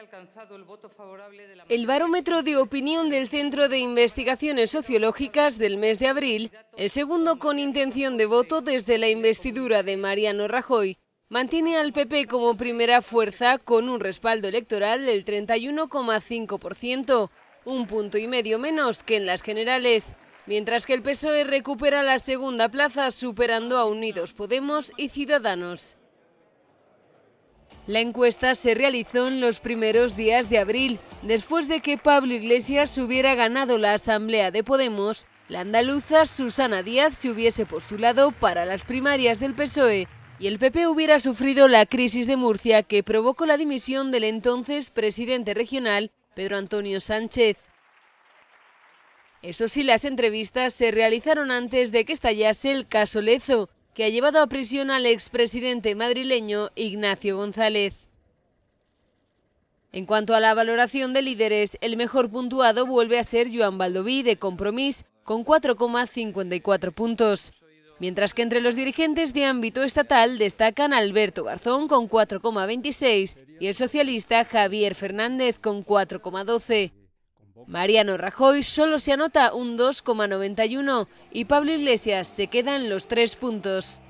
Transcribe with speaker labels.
Speaker 1: alcanzado el voto favorable El barómetro de opinión del Centro de Investigaciones Sociológicas del mes de abril, el segundo con intención de voto desde la investidura de Mariano Rajoy, mantiene al PP como primera fuerza con un respaldo electoral del 31,5%, un punto y medio menos que en las generales, mientras que el PSOE recupera la segunda plaza superando a Unidos Podemos y Ciudadanos. La encuesta se realizó en los primeros días de abril, después de que Pablo Iglesias hubiera ganado la Asamblea de Podemos. La andaluza Susana Díaz se hubiese postulado para las primarias del PSOE y el PP hubiera sufrido la crisis de Murcia que provocó la dimisión del entonces presidente regional, Pedro Antonio Sánchez. Eso sí, las entrevistas se realizaron antes de que estallase el caso Lezo, que ha llevado a prisión al expresidente madrileño Ignacio González. En cuanto a la valoración de líderes, el mejor puntuado vuelve a ser Joan Baldoví de Compromís, con 4,54 puntos. Mientras que entre los dirigentes de ámbito estatal destacan Alberto Garzón con 4,26 y el socialista Javier Fernández con 4,12. Mariano Rajoy solo se anota un 2,91 y Pablo Iglesias se quedan los tres puntos.